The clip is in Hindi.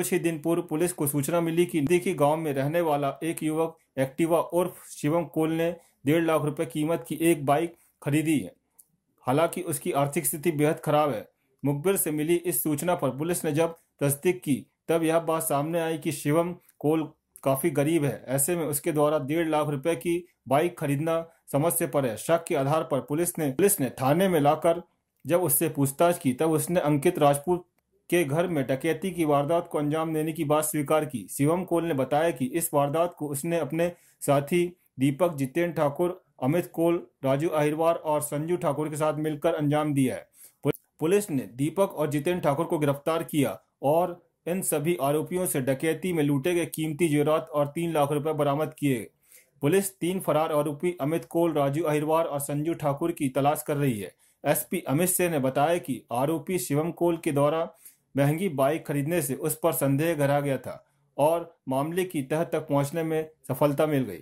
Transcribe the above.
कुछ ही दिन पूर्व पुलिस को सूचना मिली कि देखी गांव में रहने वाला एक युवक एक्टिवा और शिवम कोल ने डेढ़ लाख रुपए कीमत की एक बाइक खरीदी है हालांकि उसकी आर्थिक स्थिति बेहद खराब है मुखबिर से मिली इस सूचना पर पुलिस ने जब तस्दीक की तब यह बात सामने आई कि शिवम कोल काफी गरीब है ऐसे में उसके द्वारा डेढ़ लाख रुपए की बाइक खरीदना समझ से पर है शक के आधार पर पुलिस ने पुलिस ने थाने में लाकर जब उससे पूछताछ की तब उसने अंकित राजपूत के घर में डकैती की वारदात को अंजाम देने की बात स्वीकार की शिवम कोल ने बताया कि इस वारदात को उसने अपने साथी दीपक जितेंद्र ठाकुर अमित कोल राजू अहिरवार और संजू ठाकुर के साथ मिलकर अंजाम दिया है पुलिस ने दीपक और जितेंद्र ठाकुर को गिरफ्तार किया और इन सभी आरोपियों से डकैती में लूटे गए कीमती जेवरात और तीन लाख रुपए बरामद किए पुलिस तीन फरार आरोपी अमित कोल राजू अहिरवार और संजू ठाकुर की तलाश कर रही है एसपी अमित सिंह ने बताया कि आरोपी शिवम कोल के द्वारा महंगी बाइक खरीदने से उस पर संदेह घरा गया था और मामले की तह तक पहुंचने में सफलता मिल गई